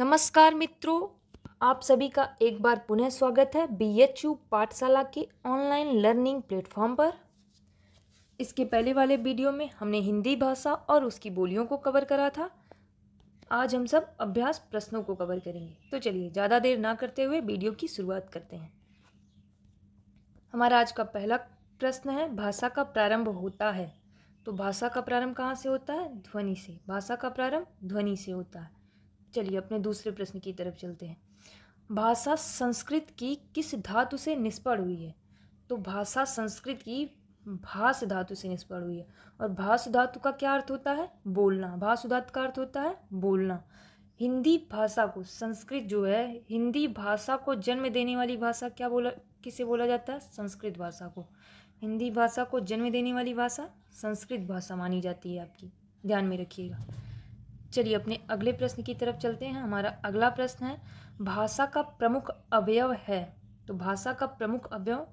नमस्कार मित्रों आप सभी का एक बार पुनः स्वागत है बी एच यू पाठशाला के ऑनलाइन लर्निंग प्लेटफॉर्म पर इसके पहले वाले वीडियो में हमने हिंदी भाषा और उसकी बोलियों को कवर करा था आज हम सब अभ्यास प्रश्नों को कवर करेंगे तो चलिए ज़्यादा देर ना करते हुए वीडियो की शुरुआत करते हैं हमारा आज का पहला प्रश्न है भाषा का प्रारंभ होता है तो भाषा का प्रारंभ कहाँ से होता है ध्वनि से भाषा का प्रारंभ ध्वनि से होता है चलिए अपने दूसरे प्रश्न की तरफ चलते हैं भाषा संस्कृत की किस धातु से निष्पढ़ हुई है तो भाषा संस्कृत की भाष धातु से निष्पढ़ हुई है और भाष धातु का क्या अर्थ होता है बोलना भाष धातु का अर्थ होता है बोलना हिंदी भाषा को संस्कृत जो है हिंदी भाषा को जन्म देने वाली भाषा क्या बोला किसे बोला जाता है संस्कृत भाषा को हिंदी भाषा को जन्म देने वाली भाषा संस्कृत भाषा मानी जाती है आपकी ध्यान में रखिएगा चलिए अपने अगले प्रश्न की तरफ चलते हैं हमारा अगला प्रश्न है भाषा का प्रमुख अवयव है तो भाषा का प्रमुख अवयव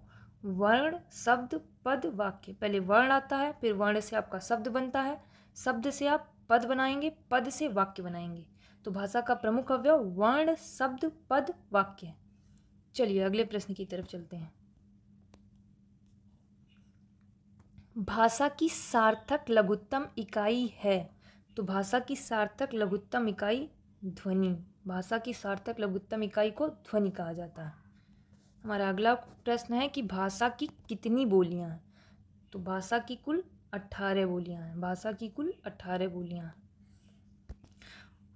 वर्ण शब्द पद वाक्य पहले वर्ण आता है फिर वर्ण से आपका शब्द बनता है शब्द से आप पद बनाएंगे पद से वाक्य बनाएंगे तो भाषा का प्रमुख अवयव वर्ण शब्द पद वाक्य चलिए अगले प्रश्न की तरफ चलते हैं भाषा की सार्थक लघुत्तम इकाई है तो भाषा की सार्थक लघुत्तम इकाई ध्वनि भाषा की सार्थक लघुत्तम इकाई को ध्वनि कहा जाता है हमारा अगला प्रश्न है कि भाषा की कितनी बोलियां हैं तो भाषा की कुल अट्ठारह बोलियां हैं भाषा की कुल अट्ठारह बोलियां हैं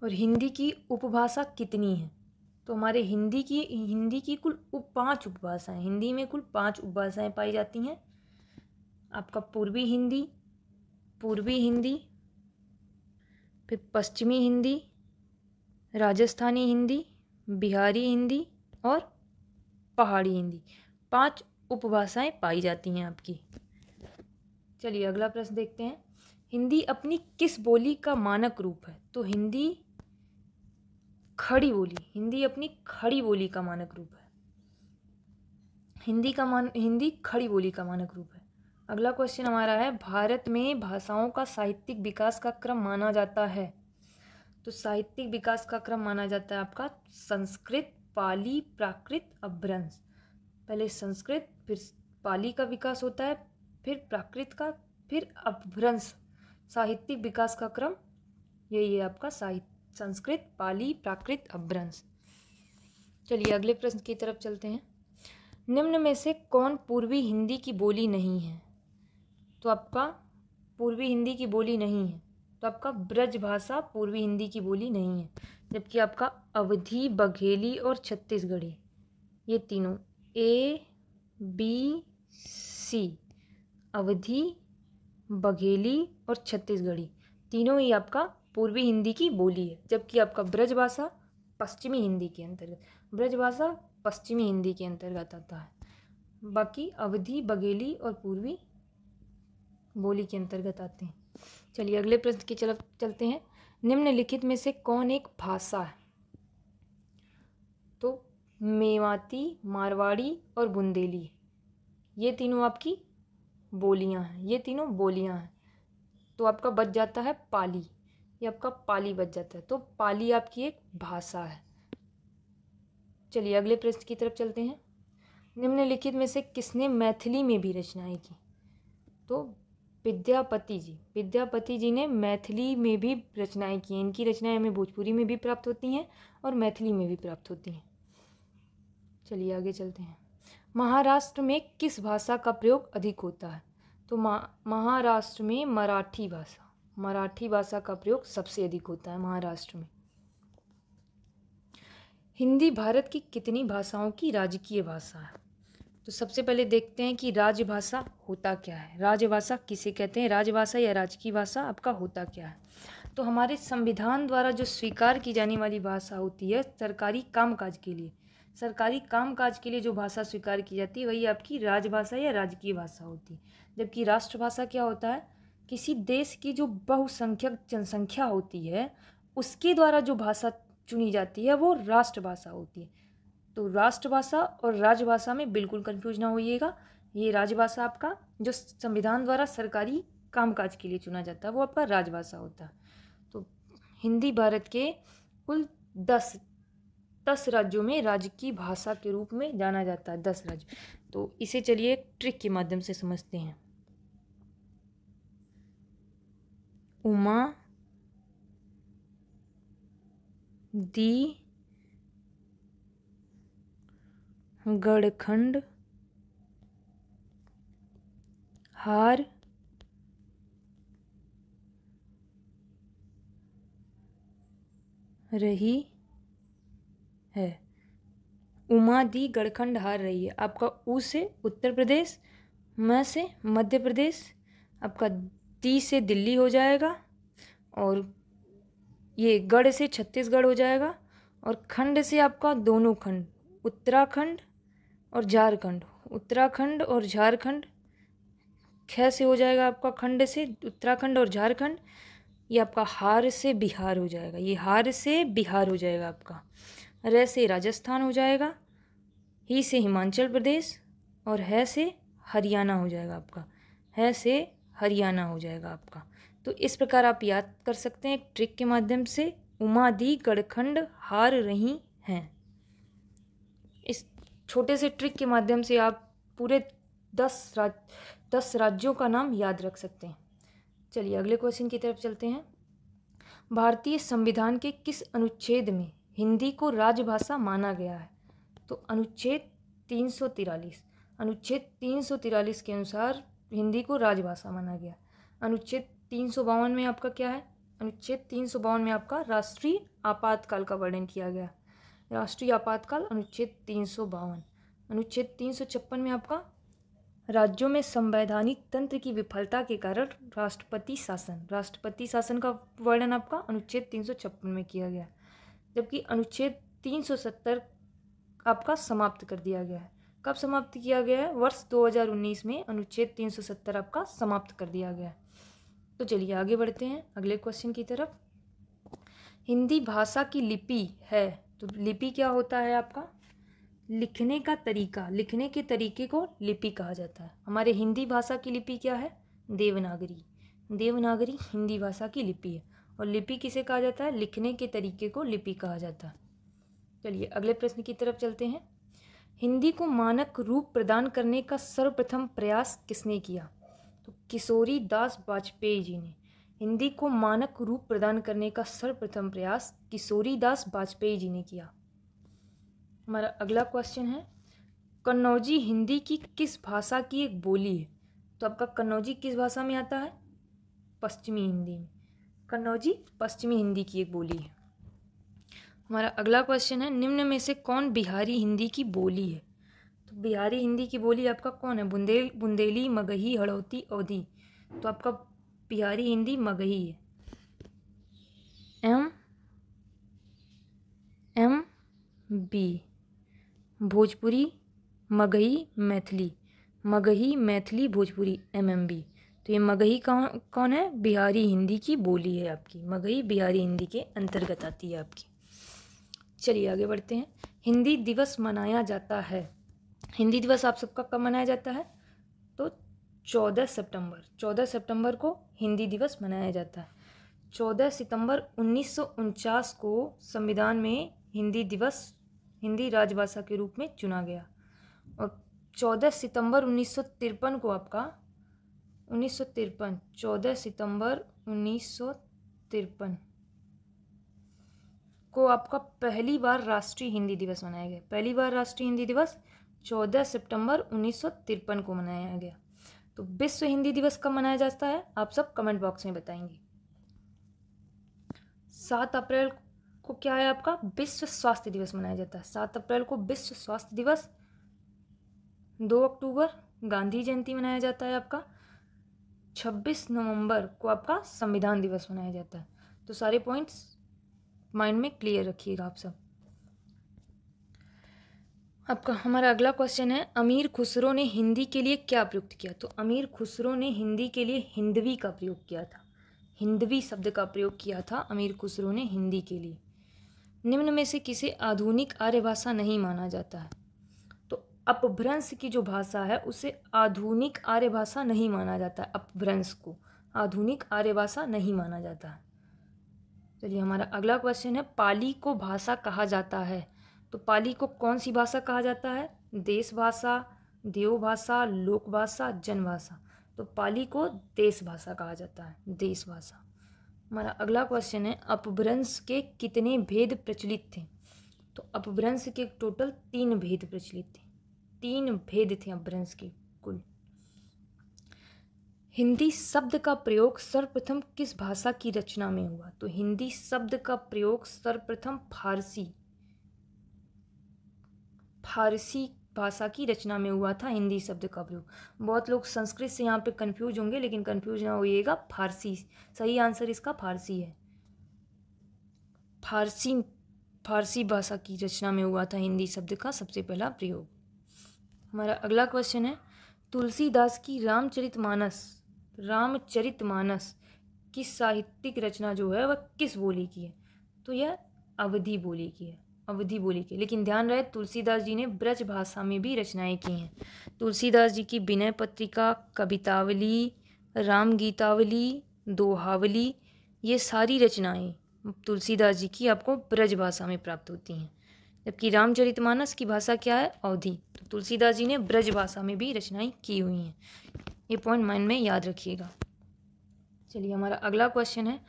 और हिंदी की उपभाषा कितनी है तो हमारे हिंदी की हिंदी की कुल उप पाँच उपभाषाएँ हिंदी में कुल पाँच उपभाषाएँ पाई जाती हैं आपका पूर्वी हिंदी पूर्वी हिंदी फिर पश्चिमी हिंदी राजस्थानी हिंदी बिहारी हिंदी और पहाड़ी हिंदी पांच उपभाषाएं पाई जाती हैं आपकी चलिए अगला प्रश्न देखते हैं हिंदी अपनी किस बोली का मानक रूप है तो हिंदी खड़ी बोली हिंदी अपनी खड़ी बोली का मानक रूप है हिंदी का मान हिंदी खड़ी बोली का मानक रूप है अगला क्वेश्चन हमारा है भारत में भाषाओं का साहित्यिक विकास का क्रम माना जाता है तो साहित्यिक विकास का क्रम माना जाता है आपका संस्कृत पाली प्राकृत अभ्रंश पहले संस्कृत फिर पाली का विकास होता है फिर प्राकृत का फिर अभ्रंश साहित्यिक विकास का क्रम यही है आपका साहित्य संस्कृत पाली प्राकृत अभ्रंश चलिए अगले प्रश्न की तरफ चलते हैं निम्न में से कौन पूर्वी हिंदी की बोली नहीं है तो आपका पूर्वी हिंदी की बोली नहीं है तो आपका ब्रज भाषा पूर्वी हिंदी की बोली नहीं है जबकि आपका अवधि बघेली और छत्तीसगढ़ी ये तीनों ए बी सी अवधि बघेली और छत्तीसगढ़ी तीनों ही आपका पूर्वी हिंदी की बोली है जबकि आपका ब्रज भाषा पश्चिमी हिंदी के अंतर्गत ब्रज भाषा पश्चिमी हिंदी के अंतर्गत आता है बाकी अवधि बघेली और पूर्वी बोली के अंतर्गत आते हैं चलिए अगले प्रश्न की तरफ चलते हैं निम्नलिखित में से कौन एक भाषा है तो मेवाती मारवाड़ी और बुंदेली ये तीनों आपकी बोलियां हैं ये तीनों बोलियां हैं तो आपका बच जाता है पाली ये आपका पाली बच जाता है तो पाली आपकी एक भाषा है चलिए अगले प्रश्न की तरफ चलते हैं निम्नलिखित में से किसने मैथिली में भी रचनाएं की तो विद्यापति जी विद्यापति जी ने मैथिली में भी रचनाएं की हैं इनकी रचनाएं हमें भोजपुरी में भी प्राप्त होती हैं और मैथिली में भी प्राप्त होती हैं चलिए आगे चलते हैं महाराष्ट्र में किस भाषा का प्रयोग अधिक होता है तो महाराष्ट्र में मराठी भाषा मराठी भाषा का प्रयोग सबसे अधिक होता है महाराष्ट्र में हिंदी भारत की कितनी भाषाओं की राजकीय भाषा है तो सबसे पहले देखते हैं कि राजभाषा होता क्या है राजभाषा किसे कहते हैं राजभाषा या राजकीय भाषा आपका होता क्या है तो हमारे संविधान द्वारा जो स्वीकार की जाने वाली भाषा होती है सरकारी कामकाज के लिए सरकारी कामकाज के लिए जो भाषा स्वीकार की जाती है वही आपकी राजभाषा या राजकीय भाषा होती है जबकि राष्ट्रभाषा क्या होता है किसी देश की जो बहुसंख्यक जनसंख्या होती है उसके द्वारा जो भाषा चुनी जाती है वो राष्ट्रभाषा होती है तो राष्ट्रभाषा और राजभाषा में बिल्कुल कन्फ्यूज ना होइएगा ये राजभाषा आपका जो संविधान द्वारा सरकारी कामकाज के लिए चुना जाता है वो आपका राजभाषा होता है तो हिंदी भारत के कुल दस दस राज्यों में राज्य की भाषा के रूप में जाना जाता है दस राज्य तो इसे चलिए ट्रिक के माध्यम से समझते हैं उमा दी गढ़खंड हार रही है उमा दी गढ़खंड हार रही है आपका ऊ से उत्तर प्रदेश म से मध्य प्रदेश आपका दी से दिल्ली हो जाएगा और ये गढ़ से छत्तीसगढ़ हो जाएगा और खंड से आपका दोनों खंड उत्तराखंड और झारखंड उत्तराखंड और झारखंड खै से हो जाएगा आपका खंड से उत्तराखंड और झारखंड ये आपका हार से बिहार हो जाएगा ये हार से बिहार हो जाएगा आपका रह से राजस्थान हो जाएगा ही से हिमाचल प्रदेश और है से हरियाणा हो जाएगा आपका है से हरियाणा हो जाएगा आपका तो इस प्रकार आप याद कर सकते हैं एक ट्रिक के माध्यम से उमादी गढ़खंड हार रही हैं छोटे से ट्रिक के माध्यम से आप पूरे दस राज दस राज्यों का नाम याद रख सकते हैं चलिए अगले क्वेश्चन की तरफ चलते हैं भारतीय संविधान के किस अनुच्छेद में हिंदी को राजभाषा माना गया है तो अनुच्छेद तीन सौ तिरालीस अनुच्छेद तीन सौ तिरालीस के अनुसार हिंदी को राजभाषा माना गया अनुच्छेद तीन सौ बावन में आपका क्या है अनुच्छेद तीन सौ बावन में आपका राष्ट्रीय आपातकाल का वर्णन किया गया राष्ट्रीय आपातकाल अनुच्छेद तीन सौ बावन अनुच्छेद तीन सौ छप्पन में आपका राज्यों में संवैधानिक तंत्र की विफलता के कारण राष्ट्रपति शासन राष्ट्रपति शासन का वर्णन आपका अनुच्छेद तीन सौ छप्पन में किया गया जबकि अनुच्छेद तीन सौ सत्तर आपका समाप्त कर दिया गया है कब समाप्त किया गया है वर्ष 2019 में अनुच्छेद 370 आपका समाप्त कर दिया गया है तो चलिए आगे बढ़ते हैं अगले क्वेश्चन की तरफ हिंदी भाषा की लिपि है तो लिपि क्या होता है आपका लिखने का तरीका लिखने के तरीके को लिपि कहा जाता है हमारे हिंदी भाषा की लिपि क्या है देवनागरी देवनागरी हिंदी भाषा की लिपि है और लिपि किसे कहा जाता है लिखने के तरीके को लिपि कहा जाता है चलिए अगले प्रश्न की तरफ चलते हैं हिंदी को मानक रूप प्रदान करने का सर्वप्रथम प्रयास किसने किया तो किशोरी दास वाजपेयी जी ने हिंदी को मानक रूप प्रदान करने का सर्वप्रथम प्रयास किशोरी दास वाजपेयी जी ने किया हमारा अगला क्वेश्चन है कन्नौजी हिंदी की किस भाषा की एक बोली है तो आपका कन्नौजी किस भाषा में आता है पश्चिमी हिंदी में कन्नौजी पश्चिमी हिंदी की एक बोली है हमारा अगला क्वेश्चन है निम्न में से कौन बिहारी हिंदी की बोली है तो बिहारी हिंदी की बोली आपका कौन है बुंदेल बुंदेली मगही हड़ौती अवधि तो आपका बिहारी हिंदी मगही है M M B Bhojpuri Magahi Maithili Magahi Maithili Bhojpuri M M B तो ये मगही कौन कौन है बिहारी हिंदी की बोली है आपकी मगही बिहारी हिंदी के अंतर्गत आती है आपकी चलिए आगे बढ़ते हैं हिंदी दिवस मनाया जाता है हिंदी दिवस आप सबका कब मनाया जाता है चौदह सितंबर चौदह सितंबर को हिंदी दिवस मनाया जाता है चौदह सितंबर उन्नीस को संविधान में हिंदी दिवस हिंदी राजभाषा के रूप में चुना गया और चौदह सितंबर उन्नीस को आपका उन्नीस सौ तिरपन चौदह सितंबर उन्नीस सौ तिरपन को आपका पहली बार राष्ट्रीय हिंदी दिवस मनाया गया पहली बार राष्ट्रीय हिंदी दिवस चौदह सितंबर उन्नीस सौ तिरपन को मनाया गया तो विश्व हिंदी दिवस कब मनाया जाता है आप सब कमेंट बॉक्स में बताएंगे सात अप्रैल को क्या है आपका विश्व स्वास्थ्य दिवस मनाया जाता है सात अप्रैल को विश्व स्वास्थ्य दिवस दो अक्टूबर गांधी जयंती मनाया जाता है आपका छब्बीस नवंबर को आपका संविधान दिवस मनाया जाता है तो सारे पॉइंट्स माइंड में क्लियर रखिएगा आप सब आपका हमारा अगला क्वेश्चन है अमीर खुसरो ने हिंदी के लिए क्या प्रयुक्त किया तो अमीर खुसरो ने हिंदी के लिए हिंदवी का प्रयोग किया था हिंदवी शब्द का प्रयोग किया था अमीर खुसरो ने हिंदी के लिए निम्न में से किसे आधुनिक आर्य भाषा नहीं माना जाता है तो अपभ्रंश की जो भाषा है उसे आधुनिक आर्य भाषा नहीं माना जाता है अपभ्रंश को आधुनिक आर्य भाषा नहीं माना जाता है चलिए हमारा अगला क्वेश्चन है पाली को भाषा कहा जाता है तो पाली को कौन सी भाषा कहा जाता है देश भाषा देव भाषा लोक भाषा भाषा तो पाली को देश भाषा कहा जाता है देश भाषा हमारा अगला क्वेश्चन है अपभ्रंश के कितने भेद प्रचलित थे तो अपभ्रंश के टोटल तीन भेद प्रचलित थे तीन भेद थे अपभ्रंश के कुल हिंदी शब्द का प्रयोग सर्वप्रथम किस भाषा की रचना में हुआ तो हिंदी शब्द का प्रयोग सर्वप्रथम फारसी फारसी भाषा की रचना में हुआ था हिंदी शब्द का प्रयोग बहुत लोग संस्कृत से यहाँ पे कंफ्यूज होंगे लेकिन कंफ्यूज ना होइएगा फारसी सही आंसर इसका फारसी है फारसी फारसी भाषा की रचना में हुआ था हिंदी शब्द का सबसे पहला प्रयोग हमारा अगला क्वेश्चन है तुलसीदास की रामचरित मानस रामचरित मानस की साहित्यिक रचना जो है वह किस बोली की है तो यह अवधि बोली की है अवधि बोली के लेकिन ध्यान रहे तुलसीदास जी ने ब्रज भाषा में भी रचनाएं की हैं तुलसीदास जी की विनय पत्रिका कवितावली राम गीतावली दोहावली ये सारी रचनाएं तुलसीदास जी की आपको ब्रज भाषा में प्राप्त होती हैं जबकि रामचरितमानस की भाषा क्या है अवधि तो तुलसीदास जी ने ब्रज भाषा में भी रचनाएं की हुई हैं ये पॉइंट माइंड में याद रखिएगा चलिए हमारा अगला क्वेश्चन है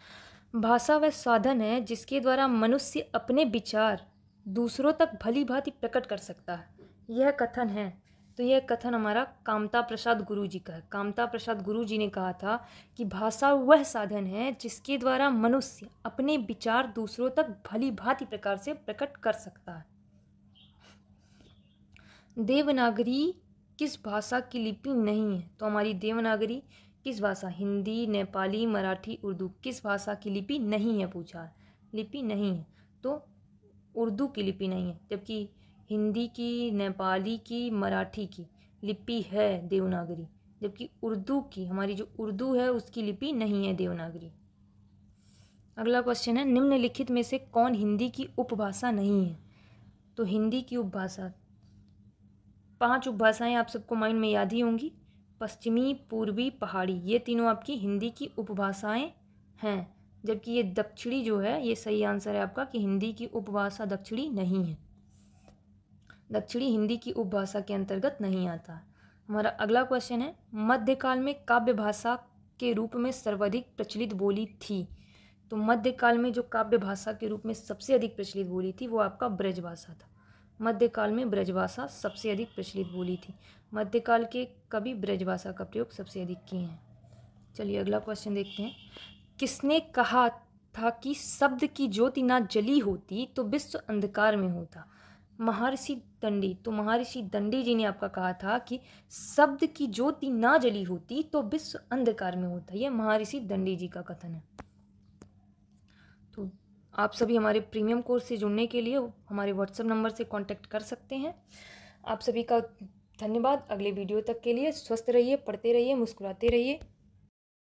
भाषा वह साधन है जिसके द्वारा मनुष्य अपने विचार दूसरों तक भली भांति प्रकट कर सकता है यह कथन है तो यह कथन हमारा कामता प्रसाद गुरु जी का है कामता प्रसाद गुरु जी ने कहा था कि भाषा वह साधन है जिसके द्वारा मनुष्य अपने विचार दूसरों तक भली भांति प्रकार से प्रकट कर सकता है देवनागरी किस भाषा की लिपि नहीं है तो हमारी देवनागरी किस भाषा हिंदी नेपाली मराठी उर्दू किस भाषा की लिपि नहीं है पूछा लिपि नहीं है तो उर्दू की लिपि नहीं है जबकि हिंदी की नेपाली की मराठी की लिपि है देवनागरी जबकि उर्दू की हमारी जो उर्दू है उसकी लिपि नहीं है देवनागरी अगला क्वेश्चन है निम्नलिखित में से कौन हिंदी की उपभाषा नहीं है तो हिंदी की उपभाषा पांच उपभाषाएं आप सबको माइंड में याद ही होंगी पश्चिमी पूर्वी पहाड़ी ये तीनों आपकी हिंदी की उपभाषाएं हैं जबकि ये दक्षिणी जो है ये सही आंसर है आपका कि हिंदी की उपभाषा दक्षिणी नहीं है दक्षिणी हिंदी की उपभाषा के अंतर्गत नहीं आता हमारा अगला क्वेश्चन है मध्यकाल में काव्य भाषा के रूप में सर्वाधिक प्रचलित बोली थी तो मध्यकाल में जो काव्य भाषा के रूप में सबसे अधिक प्रचलित बोली थी वो आपका ब्रजभाषा था मध्यकाल में ब्रजभाषा सबसे अधिक प्रचलित बोली थी मध्यकाल के कवि ब्रजभाषा का प्रयोग सबसे अधिक किए हैं चलिए अगला क्वेश्चन देखते हैं किसने कहा था कि शब्द की ज्योति ना जली होती तो विश्व अंधकार में होता महर्षि दंडी तो महर्षि दंडी जी ने आपका कहा था कि शब्द की ज्योति ना जली होती तो विश्व अंधकार में होता यह महर्षि दंडी जी का कथन है तो आप सभी हमारे प्रीमियम कोर्स से जुड़ने के लिए हमारे व्हाट्सएप नंबर से कांटेक्ट कर सकते हैं आप सभी का धन्यवाद अगले वीडियो तक के लिए स्वस्थ रहिए पढ़ते रहिए मुस्कुराते रहिए